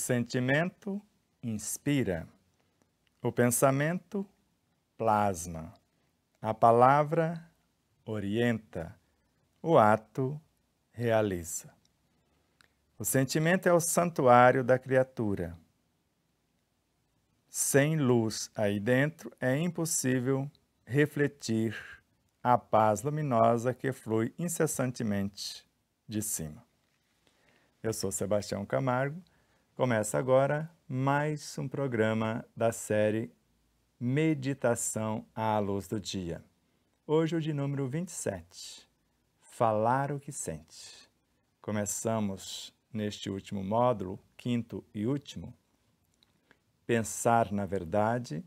sentimento inspira, o pensamento plasma, a palavra orienta, o ato realiza. O sentimento é o santuário da criatura. Sem luz aí dentro é impossível refletir a paz luminosa que flui incessantemente de cima. Eu sou Sebastião Camargo Começa agora mais um programa da série Meditação à Luz do Dia. Hoje é o de número 27. Falar o que sente. Começamos neste último módulo, quinto e último. Pensar na verdade,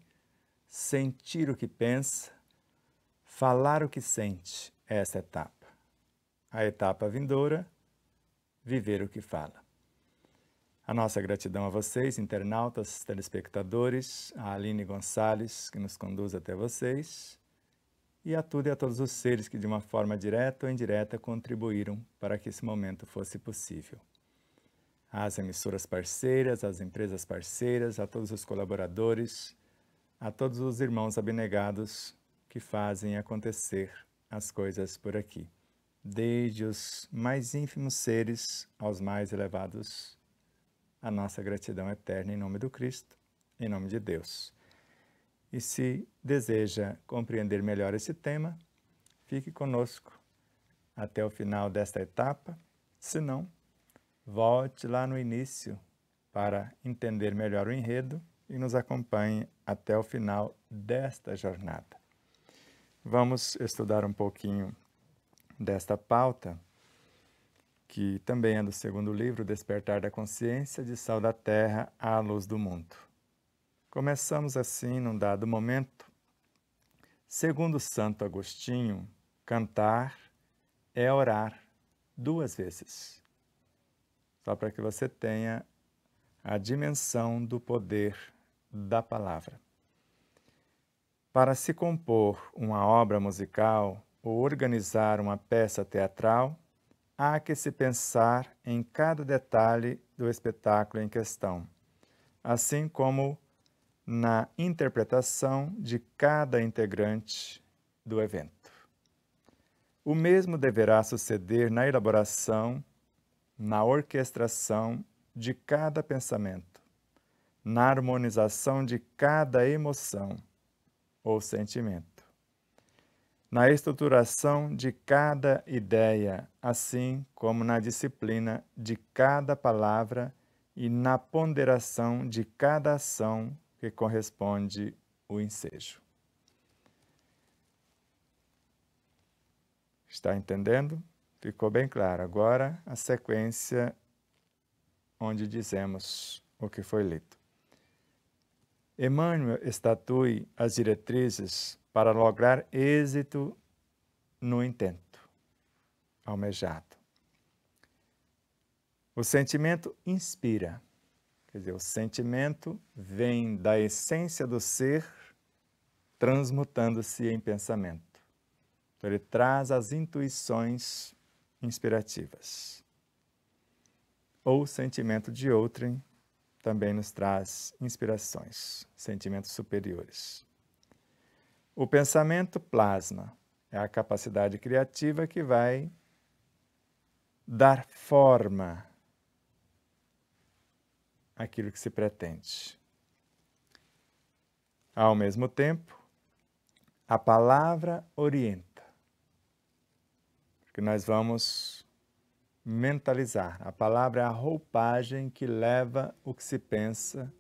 sentir o que pensa, falar o que sente, essa é etapa. A etapa vindoura, viver o que fala. A nossa gratidão a vocês, internautas, telespectadores, a Aline Gonçalves, que nos conduz até vocês, e a tudo e a todos os seres que, de uma forma direta ou indireta, contribuíram para que esse momento fosse possível. Às emissoras parceiras, às empresas parceiras, a todos os colaboradores, a todos os irmãos abnegados que fazem acontecer as coisas por aqui, desde os mais ínfimos seres aos mais elevados a nossa gratidão eterna em nome do Cristo, em nome de Deus. E se deseja compreender melhor esse tema, fique conosco até o final desta etapa. Se não, volte lá no início para entender melhor o enredo e nos acompanhe até o final desta jornada. Vamos estudar um pouquinho desta pauta que também é do segundo livro, Despertar da Consciência, de Sal da Terra à Luz do Mundo. Começamos assim, num dado momento. Segundo Santo Agostinho, cantar é orar duas vezes. Só para que você tenha a dimensão do poder da palavra. Para se compor uma obra musical ou organizar uma peça teatral, há que se pensar em cada detalhe do espetáculo em questão, assim como na interpretação de cada integrante do evento. O mesmo deverá suceder na elaboração, na orquestração de cada pensamento, na harmonização de cada emoção ou sentimento na estruturação de cada ideia, assim como na disciplina de cada palavra e na ponderação de cada ação que corresponde o ensejo. Está entendendo? Ficou bem claro. Agora a sequência onde dizemos o que foi lido. Emmanuel estatui as diretrizes para lograr êxito no intento almejado. O sentimento inspira, quer dizer, o sentimento vem da essência do ser transmutando-se em pensamento. Então, ele traz as intuições inspirativas. Ou o sentimento de outrem também nos traz inspirações, sentimentos superiores. O pensamento plasma é a capacidade criativa que vai dar forma àquilo que se pretende. Ao mesmo tempo, a palavra orienta, porque nós vamos mentalizar. A palavra é a roupagem que leva o que se pensa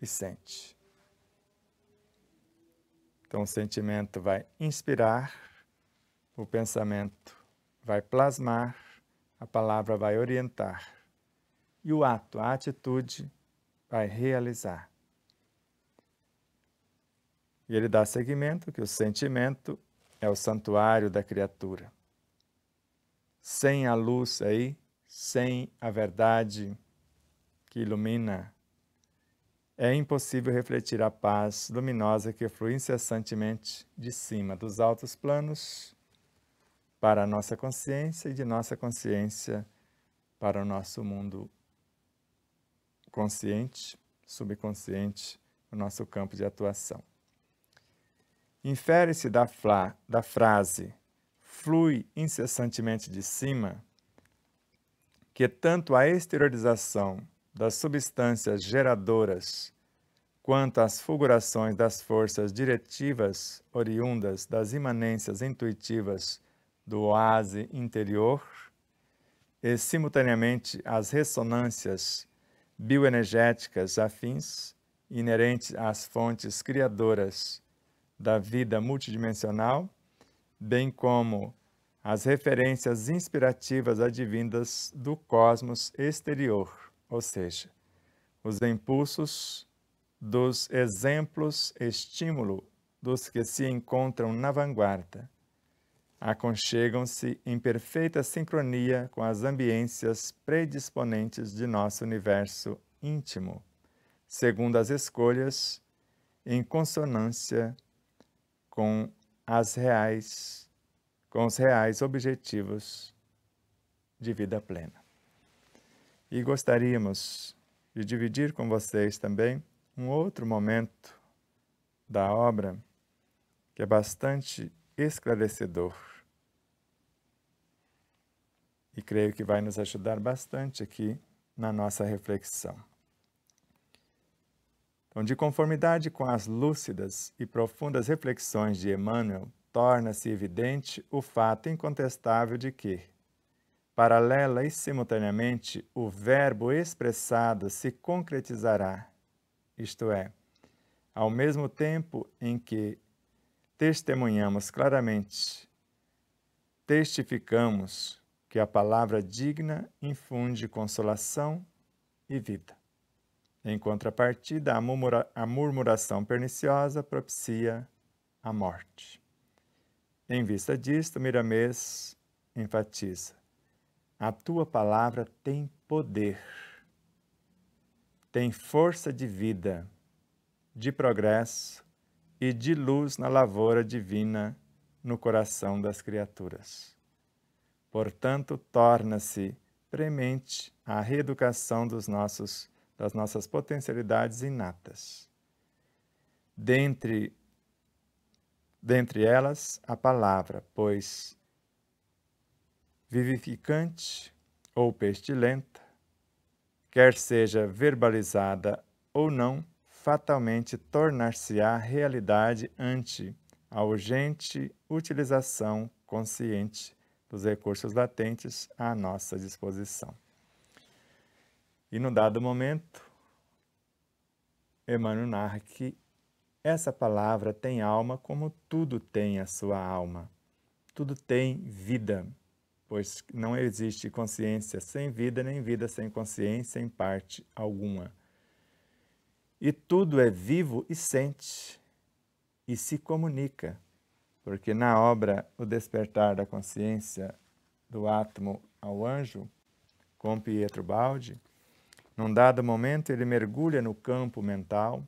e sente. Então, o sentimento vai inspirar, o pensamento vai plasmar, a palavra vai orientar e o ato, a atitude, vai realizar. E ele dá seguimento que o sentimento é o santuário da criatura. Sem a luz aí, sem a verdade que ilumina é impossível refletir a paz luminosa que flui incessantemente de cima dos altos planos para a nossa consciência e de nossa consciência para o nosso mundo consciente, subconsciente, o nosso campo de atuação. Infere-se da, da frase flui incessantemente de cima que tanto a exteriorização das substâncias geradoras quanto às fulgurações das forças diretivas oriundas das imanências intuitivas do oásis interior e, simultaneamente, às ressonâncias bioenergéticas afins inerentes às fontes criadoras da vida multidimensional, bem como as referências inspirativas advindas do cosmos exterior ou seja, os impulsos dos exemplos estímulo dos que se encontram na vanguarda. Aconchegam-se em perfeita sincronia com as ambiências predisponentes de nosso universo íntimo, segundo as escolhas, em consonância com as reais, com os reais objetivos de vida plena. E gostaríamos de dividir com vocês também um outro momento da obra que é bastante esclarecedor. E creio que vai nos ajudar bastante aqui na nossa reflexão. Então, de conformidade com as lúcidas e profundas reflexões de Emmanuel, torna-se evidente o fato incontestável de que, Paralela e simultaneamente, o verbo expressado se concretizará, isto é, ao mesmo tempo em que testemunhamos claramente, testificamos que a palavra digna infunde consolação e vida. Em contrapartida, a, murmura, a murmuração perniciosa propicia a morte. Em vista disto, Miramês enfatiza: a tua palavra tem poder, tem força de vida, de progresso e de luz na lavoura divina no coração das criaturas. Portanto, torna-se premente a reeducação dos nossos, das nossas potencialidades inatas. Dentre, dentre elas, a palavra, pois vivificante ou pestilenta, quer seja verbalizada ou não, fatalmente tornar-se-á realidade ante a urgente utilização consciente dos recursos latentes à nossa disposição. E no dado momento, Emmanuel narra que essa palavra tem alma como tudo tem a sua alma. Tudo tem vida pois não existe consciência sem vida, nem vida sem consciência em parte alguma. E tudo é vivo e sente e se comunica, porque na obra O Despertar da Consciência do Átomo ao Anjo, com Pietro Baldi, num dado momento ele mergulha no campo mental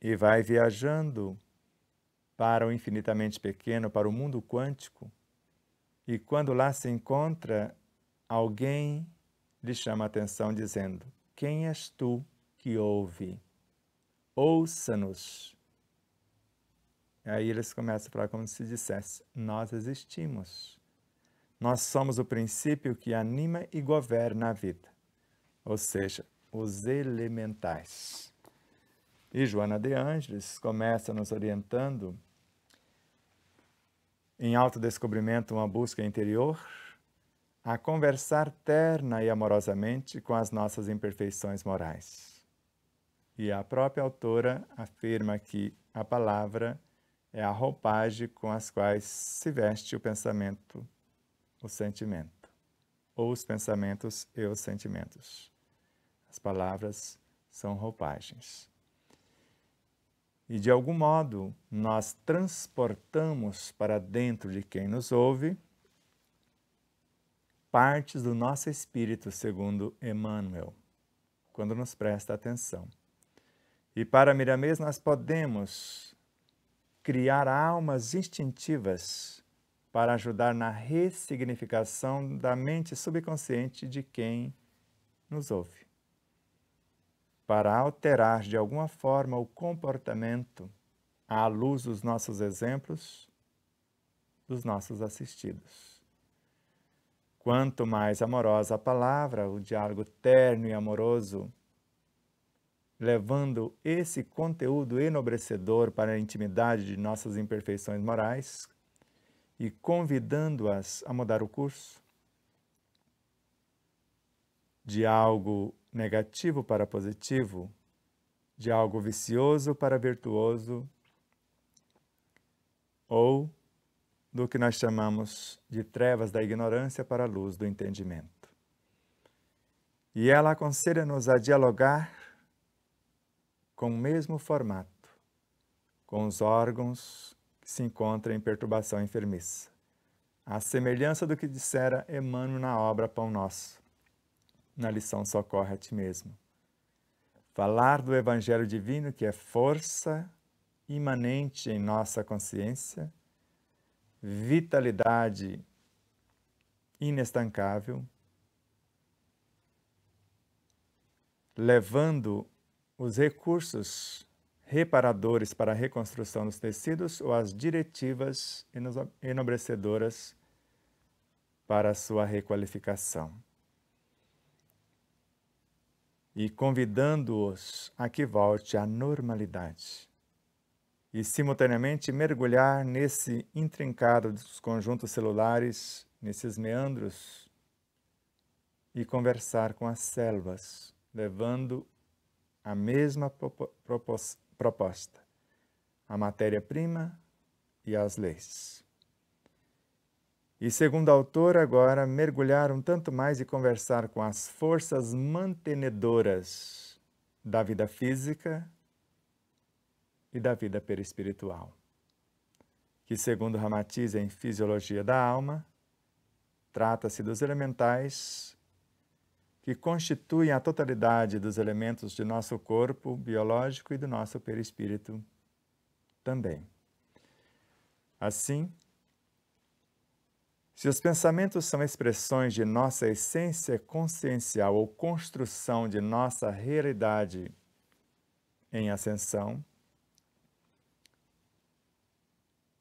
e vai viajando para o infinitamente pequeno, para o mundo quântico, e quando lá se encontra, alguém lhe chama a atenção dizendo: Quem és tu que ouve? Ouça-nos. Aí eles começam a falar como se dissesse: Nós existimos. Nós somos o princípio que anima e governa a vida, ou seja, os elementais. E Joana de Ângeles começa nos orientando em autodescobrimento uma busca interior, a conversar terna e amorosamente com as nossas imperfeições morais. E a própria autora afirma que a palavra é a roupagem com as quais se veste o pensamento, o sentimento, ou os pensamentos e os sentimentos. As palavras são roupagens e de algum modo nós transportamos para dentro de quem nos ouve partes do nosso espírito, segundo Emmanuel, quando nos presta atenção. E para Miramês nós podemos criar almas instintivas para ajudar na ressignificação da mente subconsciente de quem nos ouve para alterar de alguma forma o comportamento à luz dos nossos exemplos dos nossos assistidos. Quanto mais amorosa a palavra, o diálogo terno e amoroso, levando esse conteúdo enobrecedor para a intimidade de nossas imperfeições morais e convidando-as a mudar o curso de algo negativo para positivo, de algo vicioso para virtuoso, ou do que nós chamamos de trevas da ignorância para a luz do entendimento. E ela aconselha-nos a dialogar com o mesmo formato, com os órgãos que se encontram em perturbação enfermiça, à semelhança do que dissera Emmanuel na obra Pão Nosso na lição Socorre a Ti Mesmo. Falar do Evangelho Divino, que é força imanente em nossa consciência, vitalidade inestancável, levando os recursos reparadores para a reconstrução dos tecidos ou as diretivas enobrecedoras para a sua requalificação e convidando-os a que volte à normalidade. E, simultaneamente, mergulhar nesse intrincado dos conjuntos celulares, nesses meandros, e conversar com as células, levando a mesma proposta, a matéria-prima e as leis. E, segundo o autor agora mergulhar um tanto mais e conversar com as forças mantenedoras da vida física e da vida perispiritual, que, segundo Ramatiz, é em Fisiologia da Alma, trata-se dos elementais que constituem a totalidade dos elementos de nosso corpo biológico e do nosso perispírito também. Assim, se os pensamentos são expressões de nossa essência consciencial ou construção de nossa realidade em ascensão,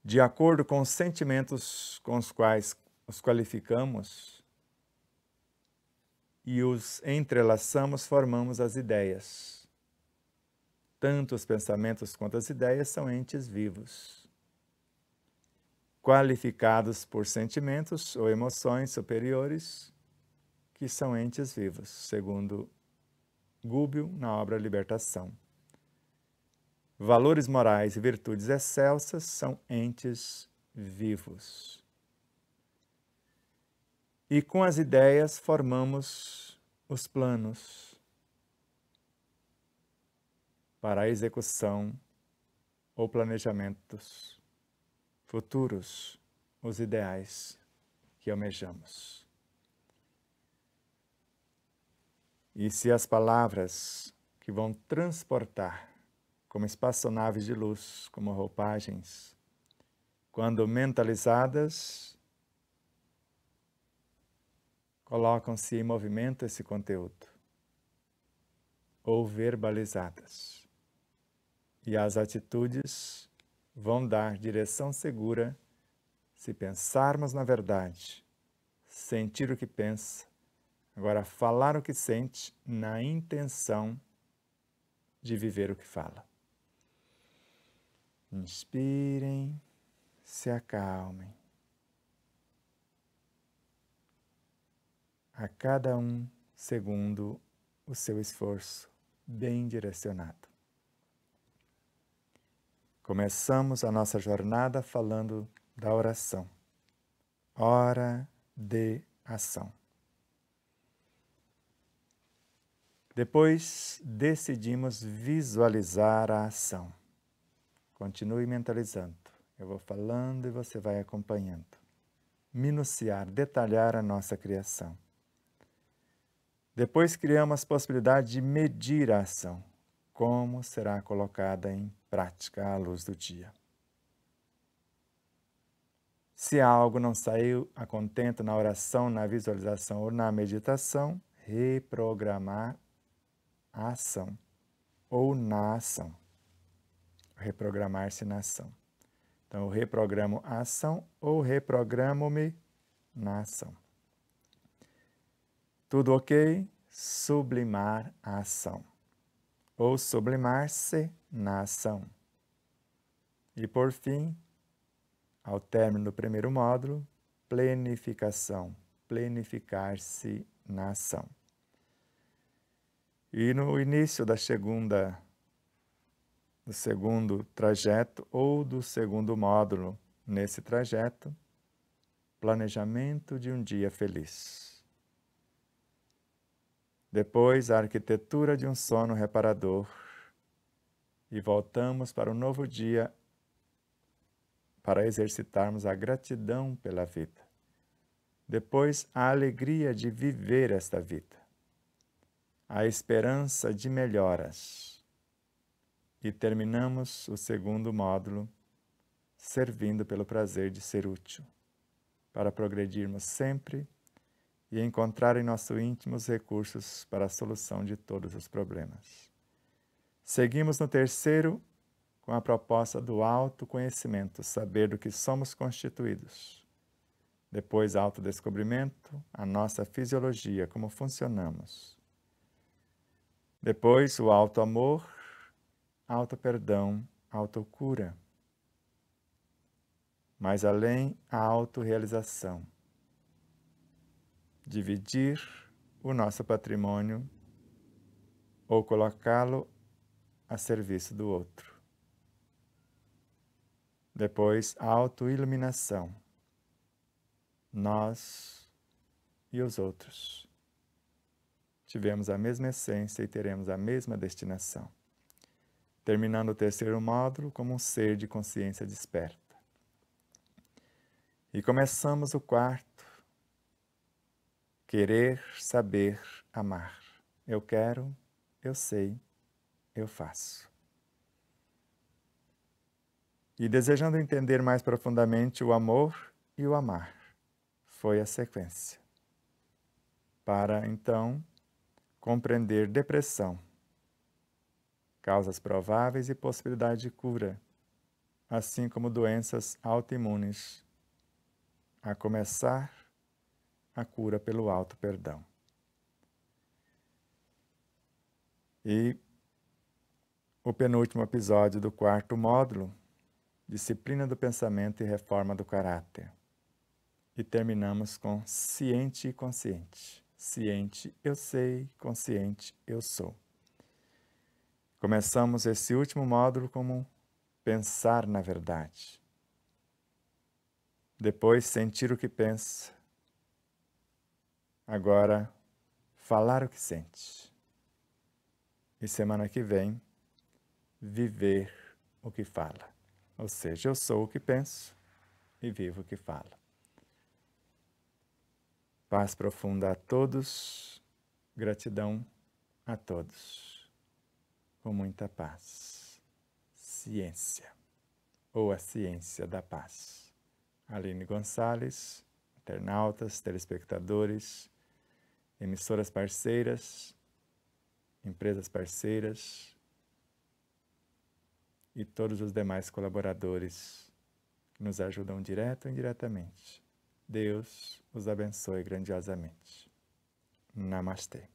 de acordo com os sentimentos com os quais os qualificamos e os entrelaçamos, formamos as ideias. Tanto os pensamentos quanto as ideias são entes vivos qualificados por sentimentos ou emoções superiores, que são entes vivos, segundo Gúbio na obra Libertação. Valores morais e virtudes excelsas são entes vivos. E com as ideias formamos os planos para a execução ou planejamentos futuros os ideais que almejamos. E se as palavras que vão transportar como espaçonaves de luz, como roupagens, quando mentalizadas, colocam-se em movimento esse conteúdo, ou verbalizadas. E as atitudes vão dar direção segura se pensarmos na verdade, sentir o que pensa, agora falar o que sente na intenção de viver o que fala. Inspirem, se acalmem. A cada um segundo o seu esforço bem direcionado. Começamos a nossa jornada falando da oração. Hora de ação. Depois decidimos visualizar a ação. Continue mentalizando. Eu vou falando e você vai acompanhando. Minuciar, detalhar a nossa criação. Depois criamos a possibilidade de medir a ação como será colocada em prática à luz do dia. Se algo não saiu a contento na oração, na visualização ou na meditação, reprogramar a ação ou na ação. Reprogramar-se na ação. Então, eu reprogramo a ação ou reprogramo-me na ação. Tudo ok? Sublimar a ação ou sublimar-se na ação. E por fim, ao término do primeiro módulo, plenificação, plenificar-se na ação. E no início da segunda do segundo trajeto ou do segundo módulo nesse trajeto, planejamento de um dia feliz. Depois, a arquitetura de um sono reparador. E voltamos para um novo dia para exercitarmos a gratidão pela vida. Depois, a alegria de viver esta vida. A esperança de melhoras. E terminamos o segundo módulo servindo pelo prazer de ser útil, para progredirmos sempre e encontrar em nosso íntimo os recursos para a solução de todos os problemas. Seguimos no terceiro com a proposta do autoconhecimento, saber do que somos constituídos. Depois, autodescobrimento, a nossa fisiologia, como funcionamos. Depois, o auto-amor, auto-perdão, autocura. Mais além, a autorrealização dividir o nosso patrimônio ou colocá-lo a serviço do outro. Depois, autoiluminação. Nós e os outros. Tivemos a mesma essência e teremos a mesma destinação. Terminando o terceiro módulo como um ser de consciência desperta. E começamos o quarto Querer, saber, amar. Eu quero, eu sei, eu faço. E desejando entender mais profundamente o amor e o amar, foi a sequência. Para então compreender depressão, causas prováveis e possibilidade de cura, assim como doenças autoimunes. A começar a cura pelo alto perdão. E o penúltimo episódio do quarto módulo, disciplina do pensamento e reforma do caráter. E terminamos com ciente e consciente. Ciente eu sei, consciente eu sou. Começamos esse último módulo como pensar na verdade. Depois sentir o que pensa, agora falar o que sente. E semana que vem, viver o que fala. Ou seja, eu sou o que penso e vivo o que falo. Paz profunda a todos, gratidão a todos. Com muita paz. Ciência, ou a ciência da paz. Aline Gonçalves, internautas, telespectadores, emissoras parceiras, empresas parceiras e todos os demais colaboradores que nos ajudam direto ou indiretamente. Deus os abençoe grandiosamente. Namastê.